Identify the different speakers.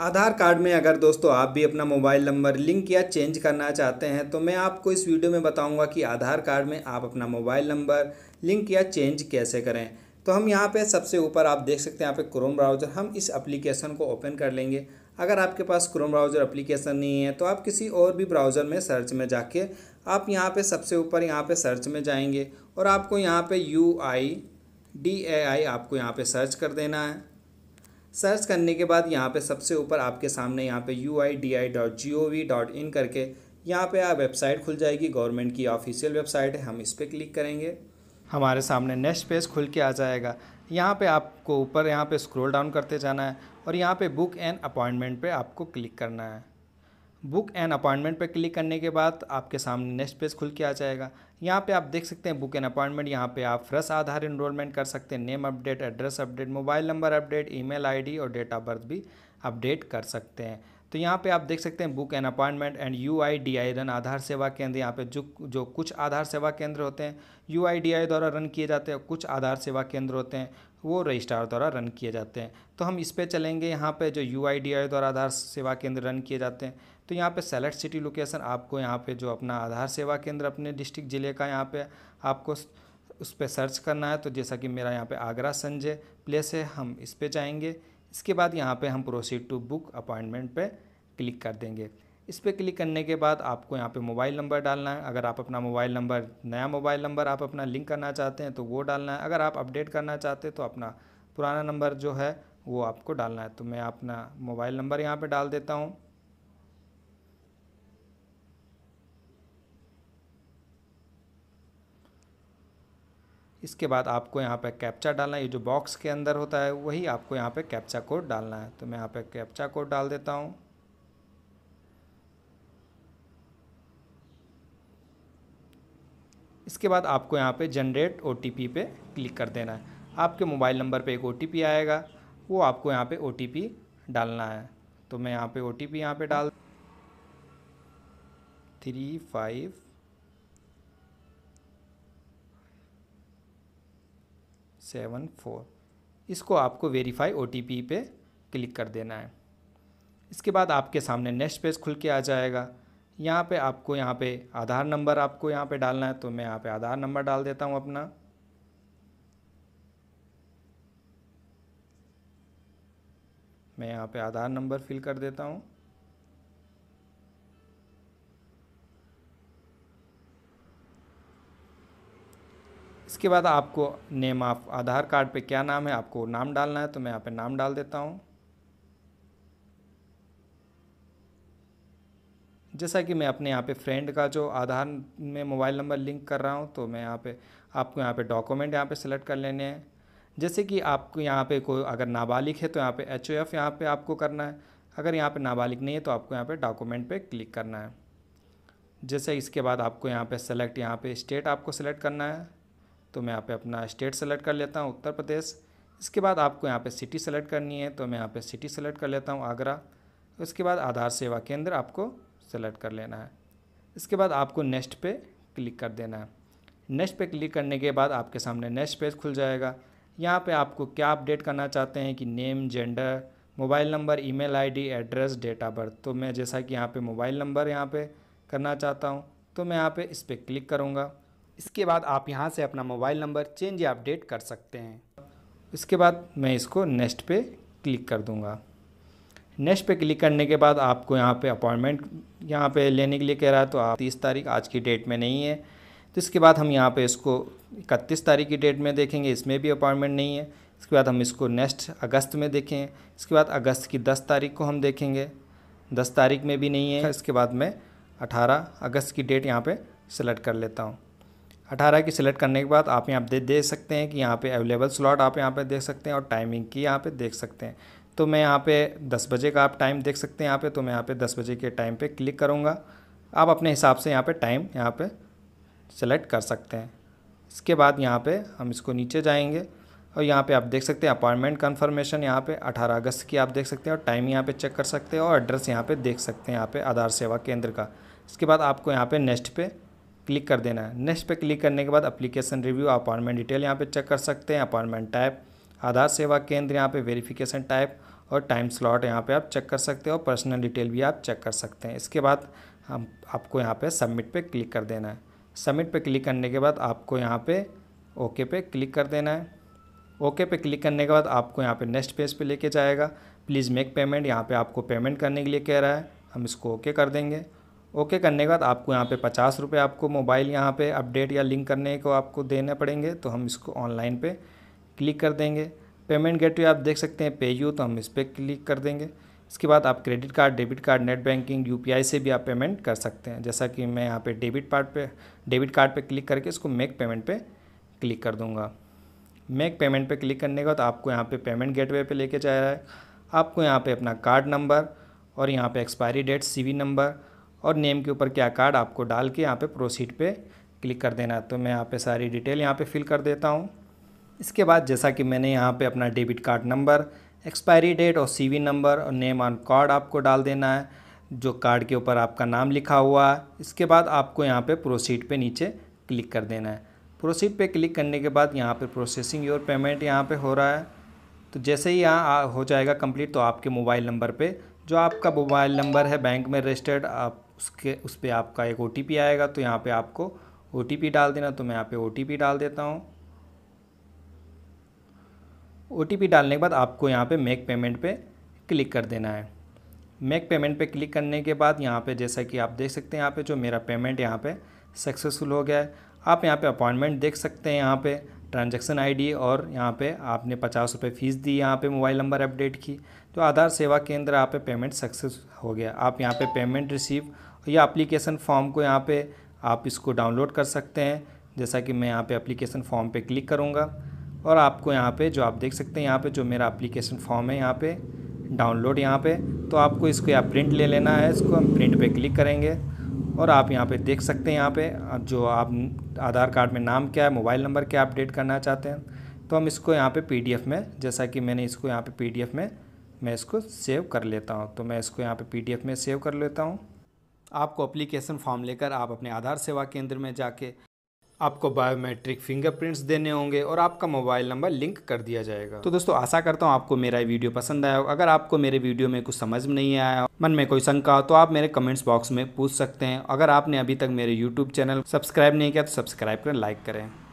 Speaker 1: आधार card में अगर दोस्तों आप भी अपना मोबाइल नंबर लिंक या चेंज करना चाहते हैं तो मैं आपको इस वीडियो में बताऊंगा कि आधार कार्ड में आप अपना मोबाइल नंबर लिंक या चेंज कैसे करें तो हम यहाँ पे सबसे ऊपर आप देख सकते हैं यहाँ पे क्रोम ब्राउज़र हम इस एप्लीकेशन को ओपन कर लेंगे अगर आपके पास क्रोम ब्राउज़र अप्लीकेशन नहीं है तो आप किसी और भी ब्राउज़र में सर्च में जा आप यहाँ पर सबसे ऊपर यहाँ पर सर्च में जाएंगे और आपको यहाँ पर यू आई डी ए आई आपको यहाँ पर सर्च कर देना है सर्च करने के बाद यहाँ पे सबसे ऊपर आपके सामने यहाँ पे you I D I dot G O V dot in करके यहाँ पे आप वेबसाइट खुल जाएगी गवर्नमेंट की ऑफिशियल वेबसाइट है हम इस पर क्लिक करेंगे हमारे सामने नेक्स्ट पेज खुल के आ जाएगा यहाँ पे आपको ऊपर यहाँ पे स्क्रॉल डाउन करते जाना है और यहाँ पे बुक एंड अपॉइंटमेंट पे आपको क्लिक करना है बुक एंड अपॉइंटमेंट पे क्लिक करने के बाद आपके सामने नेक्स्ट पेज खुल के आ जाएगा यहाँ पे आप देख सकते हैं बुक एन अपॉइंटमेंट यहाँ पे आप फ्रेश आधार इनरोलमेंट कर सकते हैं name update address update mobile number update email ID और डेट ऑफ बर्थ भी अपडेट कर सकते हैं तो यहाँ पे आप देख सकते हैं book an appointment and you I D I run आधार सेवा केंद्र यहाँ पे जो जो कुछ आधार सेवा केंद्र होते हैं यू आई डी आई द्वारा रन किए जाते हैं कुछ आधार सेवा केंद्र होते हैं वो रजिस्ट्रार द्वारा रन किए जाते हैं तो हम इस पर चलेंगे यहाँ पे जो यू द्वारा आधार सेवा केंद्र रन किए जाते हैं तो यहाँ पे सेलेक्ट सिटी लोकेशन आपको यहाँ पे जो अपना आधार सेवा केंद्र अपने डिस्ट्रिक्ट ज़िले का यहाँ पे आपको उस पर सर्च करना है तो जैसा कि मेरा यहाँ पे आगरा संजय प्लेस है हम इस पर जाएंगे इसके बाद यहाँ पर हम प्रोसीड टू बुक अपॉइंटमेंट पर क्लिक कर देंगे इस पर क्लिक करने के बाद आपको यहाँ पे मोबाइल नंबर डालना है अगर आप अपना मोबाइल नंबर नया मोबाइल नंबर आप अपना लिंक करना चाहते हैं तो वो डालना है अगर आप अपडेट करना चाहते हैं तो अपना पुराना नंबर जो है वो आपको डालना है तो मैं अपना मोबाइल नंबर यहाँ पर डाल देता हूँ इसके बाद आपको यहाँ पर कैप्चा डालना है ये जो बॉक्स के अंदर होता है वही आपको यहाँ पर कैप्चा कोड डालना है तो मैं यहाँ पर कैप्चा कोड डाल देता हूँ इसके बाद आपको यहाँ पे जनरेट ओ पे क्लिक कर देना है आपके मोबाइल नंबर पे एक ओ आएगा वो आपको यहाँ पे ओ डालना है तो मैं यहाँ पे ओ टी पी यहाँ पर डाल थ्री फाइव सेवन फोर इसको आपको वेरीफाई ओ पे क्लिक कर देना है इसके बाद आपके सामने नेक्स्ट पेज खुल के आ जाएगा यहाँ पे आपको यहाँ पे आधार नंबर आपको यहाँ पे डालना है तो मैं यहाँ पे आधार नंबर डाल देता हूँ अपना मैं यहाँ पे आधार नंबर फिल कर देता हूँ इसके बाद आपको नेम ऑफ आधार कार्ड पे क्या नाम है आपको नाम डालना है तो मैं यहाँ पे नाम डाल देता हूँ जैसा कि मैं अपने यहाँ पे फ्रेंड का जो आधार में मोबाइल नंबर लिंक कर रहा हूँ तो मैं यहाँ पे आपको यहाँ पे डॉक्यूमेंट यहाँ पे सेलेक्ट कर लेने हैं जैसे कि आपको यहाँ पे कोई अगर नाबालिग है तो यहाँ पे एच ओ एफ़ यहाँ पर आपको करना है अगर यहाँ पे नाबालिग नहीं है तो आपको यहाँ पे डॉक्यूमेंट पे क्लिक करना है जैसे इसके बाद आपको यहाँ पे सेलेक्ट यहाँ पे स्टेट आपको सेलेक्ट करना है तो मैं यहाँ पे अपना स्टेट सेलेक्ट कर लेता हूँ उत्तर प्रदेश इसके बाद आपको यहाँ पे सिटी सेलेक्ट करनी है तो मैं यहाँ पे सिटी सेलेक्ट कर लेता हूँ आगरा उसके बाद आधार सेवा केंद्र आपको सेलेक्ट कर लेना है इसके बाद आपको नेक्स्ट पे क्लिक कर देना है नेक्स्ट पे क्लिक करने के बाद आपके सामने नेक्स्ट पेज खुल जाएगा यहाँ पे आपको क्या अपडेट करना चाहते हैं कि name gender mobile number email ID address date of birth तो मैं जैसा कि यहाँ पे मोबाइल नंबर यहाँ पे करना चाहता हूँ तो मैं यहाँ पे इस पर क्लिक करूँगा इसके बाद आप यहाँ से अपना मोबाइल नंबर चेंज या अपडेट कर सकते हैं इसके बाद मैं इसको नेक्स्ट पे क्लिक कर दूँगा नेक्स्ट पे क्लिक करने के बाद आपको यहाँ पे अपॉइंटमेंट यहाँ पे लेने के लिए कह रहा है तो आप तीस तारीख आज की डेट में नहीं है तो इसके बाद हम यहाँ पे इसको इकतीस तारीख की डेट में देखेंगे इसमें भी अपॉइंटमेंट नहीं है इसके बाद हम इसको नेक्स्ट अगस्त में देखें इसके बाद अगस्त की दस तारीख को हम देखेंगे दस तारीख में भी नहीं है इसके बाद मैं अठारह अगस्त की डेट यहाँ पर सेलेक्ट कर लेता हूँ अठारह की सिलेक्ट करने के बाद आप यहाँ पे दे, देख सकते हैं कि यहाँ पर अवेलेबल स्लॉट आप यहाँ पर देख सकते हैं और टाइमिंग की यहाँ पर देख सकते हैं तो मैं यहाँ पे 10 बजे का आप टाइम देख सकते हैं यहाँ पे तो मैं यहाँ पे 10 बजे के टाइम पे क्लिक करूँगा आप अपने हिसाब से यहाँ पे टाइम यहाँ पे सेलेक्ट कर सकते हैं इसके बाद यहाँ पे हम इसको नीचे जाएंगे और यहाँ पे आप देख सकते हैं अपॉइंटमेंट कन्फर्मेशन यहाँ पे 18 अगस्त की आप देख सकते हैं और टाइम यहाँ पे चेक कर सकते हैं और एड्रेस यहाँ पे देख सकते हैं यहाँ पे आधार सेवा केंद्र का इसके बाद आपको यहाँ पे नेक्स्ट पे क्लिक कर देना है नेक्स्ट पे क्लिक करने के बाद अप्लीकेशन रिव्यू अपॉइंटमेंट डिटेल यहाँ पर चेक कर सकते हैं अपॉइंटमेंट टाइप आधार सेवा केंद्र यहाँ पर वेरीफिकेशन टाइप और टाइम स्लॉट यहाँ पे आप चेक कर सकते हो और पर्सनल डिटेल भी आप चेक कर सकते हैं इसके बाद हम आपको यहाँ पे सबमिट पे क्लिक कर देना है सबमिट पे क्लिक करने के बाद आपको यहाँ पे ओके पे क्लिक कर देना है ओके पे क्लिक करने के बाद आपको यहाँ पे नेक्स्ट पेज पे लेके जाएगा प्लीज़ मेक पेमेंट यहाँ पे आपको पेमेंट करने के लिए कह रहा है हम इसको ओके कर देंगे ओके करने के बाद आपको यहाँ पर पचास रुपये आपको मोबाइल यहाँ पे अपडेट या लिंक करने को आपको देने पड़ेंगे तो हम इसको ऑनलाइन पर क्लिक कर देंगे पेमेंट गेटवे आप देख सकते हैं पे यू तो हम इस पर क्लिक कर देंगे इसके बाद आप credit card debit card net banking UPI से भी आप पेमेंट कर सकते हैं जैसा कि मैं यहाँ पे डेबिट कार्ड पे डेबिट कार्ड पे क्लिक करके इसको मेक पेमेंट पे क्लिक कर दूँगा मेक पेमेंट पे क्लिक करने के बाद तो आपको यहाँ पे पेमेंट गेटवे पे लेके है आपको यहाँ पे अपना कार्ड नंबर और यहाँ पे एक्सपायरी डेट सी नंबर और नेम के ऊपर क्या कार्ड आपको डाल के यहाँ पे प्रोसीड पे क्लिक कर देना तो मैं यहाँ पे सारी डिटेल यहाँ पे फिल कर देता हूँ इसके बाद जैसा कि मैंने यहाँ पे अपना debit card number expiry date और सीवी नंबर और नेम ऑन कार्ड आपको डाल देना है जो कार्ड के ऊपर आपका नाम लिखा हुआ है इसके बाद आपको यहाँ पे प्रोसीड पे नीचे क्लिक कर देना है प्रोसीड पे क्लिक करने के बाद यहाँ पे प्रोसेसिंग योर पेमेंट यहाँ पे हो रहा है तो जैसे ही यहाँ हो जाएगा कम्प्लीट तो आपके मोबाइल नंबर पर जो आपका मोबाइल नंबर है बैंक में रजिस्टर्ड आप उसके उस पर आपका एक ओ आएगा तो यहाँ पर आपको ओ डाल देना तो मैं यहाँ पर ओ डाल देता हूँ ओ डालने के बाद आपको यहाँ पे मेक पेमेंट पे क्लिक कर देना है मेक पेमेंट पे क्लिक करने के बाद यहाँ पे जैसा कि आप देख सकते हैं यहाँ पे जो मेरा पेमेंट यहाँ पे सक्सेसफुल हो गया है आप यहाँ पे अपॉइंटमेंट देख सकते हैं यहाँ पे ट्रांजैक्शन आईडी और यहाँ पे आपने पचास रुपये फ़ीस दी यहाँ पे मोबाइल नंबर अपडेट की तो आधार सेवा केंद्र यहाँ पे पेमेंट सक्सेस हो गया आप यहाँ पे पेमेंट रिसीव या अप्लीकेशन फॉर्म को यहाँ पे आप इसको डाउनलोड कर सकते हैं जैसा कि मैं यहाँ पे अप्लीकेशन फॉर्म पे क्लिक करूँगा और आपको यहाँ पे जो आप देख सकते हैं यहाँ पे जो मेरा एप्लीकेशन फॉर्म है यहाँ पे डाउनलोड यहाँ पे तो आपको इसको या प्रिंट ले लेना है इसको हम प्रिंट पे क्लिक करेंगे और आप यहाँ पे देख सकते हैं यहाँ पे जो आप आधार कार्ड में नाम क्या है मोबाइल नंबर क्या अपडेट करना चाहते हैं तो हम इसको यहाँ पर पी में जैसा कि मैंने इसको यहाँ पर पी में मैं इसको सेव कर लेता हूँ तो मैं इसको यहाँ पर पी में सेव कर लेता हूँ आपको अप्लीकेशन फॉर्म लेकर आप अपने आधार सेवा केंद्र में जाके आपको बायोमेट्रिक फिंगरप्रिंट्स देने होंगे और आपका मोबाइल नंबर लिंक कर दिया जाएगा तो दोस्तों आशा करता हूँ आपको मेरा वीडियो पसंद आया हो अगर आपको मेरे वीडियो में कुछ समझ में नहीं आया मन में कोई शंका हो तो आप मेरे कमेंट्स बॉक्स में पूछ सकते हैं अगर आपने अभी तक मेरे यूट्यूब चैनल सब्सक्राइब नहीं किया तो सब्सक्राइब करें लाइक करें